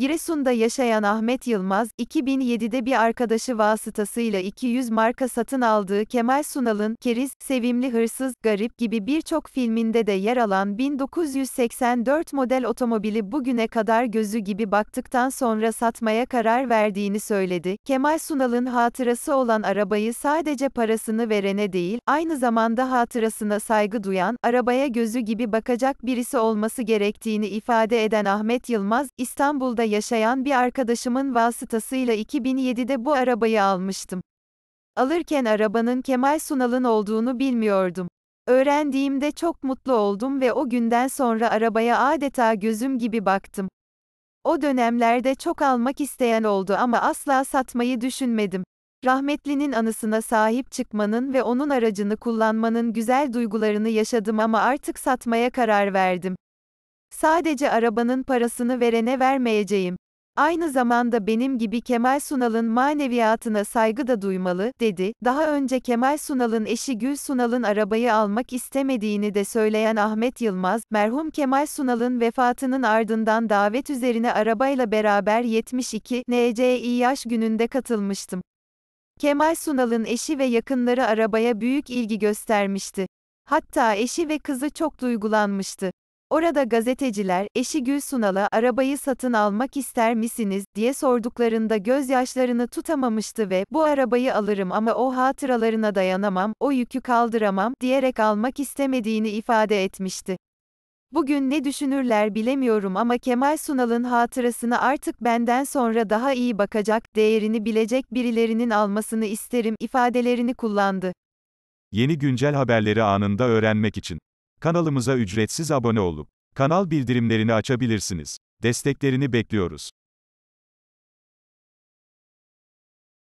Giresun'da yaşayan Ahmet Yılmaz, 2007'de bir arkadaşı vasıtasıyla 200 marka satın aldığı Kemal Sunal'ın Keriz, Sevimli Hırsız, Garip gibi birçok filminde de yer alan 1984 model otomobili bugüne kadar gözü gibi baktıktan sonra satmaya karar verdiğini söyledi. Kemal Sunal'ın hatırası olan arabayı sadece parasını verene değil, aynı zamanda hatırasına saygı duyan, arabaya gözü gibi bakacak birisi olması gerektiğini ifade eden Ahmet Yılmaz, İstanbul'da yaşayan bir arkadaşımın vasıtasıyla 2007'de bu arabayı almıştım. Alırken arabanın Kemal Sunal'ın olduğunu bilmiyordum. Öğrendiğimde çok mutlu oldum ve o günden sonra arabaya adeta gözüm gibi baktım. O dönemlerde çok almak isteyen oldu ama asla satmayı düşünmedim. Rahmetlinin anısına sahip çıkmanın ve onun aracını kullanmanın güzel duygularını yaşadım ama artık satmaya karar verdim. Sadece arabanın parasını verene vermeyeceğim. Aynı zamanda benim gibi Kemal Sunal'ın maneviyatına saygı da duymalı, dedi. Daha önce Kemal Sunal'ın eşi Gül Sunal'ın arabayı almak istemediğini de söyleyen Ahmet Yılmaz, merhum Kemal Sunal'ın vefatının ardından davet üzerine arabayla beraber 72 NCİ yaş gününde katılmıştım. Kemal Sunal'ın eşi ve yakınları arabaya büyük ilgi göstermişti. Hatta eşi ve kızı çok duygulanmıştı. Orada gazeteciler, eşi Gül Sunal'a arabayı satın almak ister misiniz diye sorduklarında gözyaşlarını tutamamıştı ve bu arabayı alırım ama o hatıralarına dayanamam, o yükü kaldıramam diyerek almak istemediğini ifade etmişti. Bugün ne düşünürler bilemiyorum ama Kemal Sunal'ın hatırasını artık benden sonra daha iyi bakacak, değerini bilecek birilerinin almasını isterim ifadelerini kullandı. Yeni güncel haberleri anında öğrenmek için Kanalımıza ücretsiz abone olup kanal bildirimlerini açabilirsiniz. Desteklerini bekliyoruz.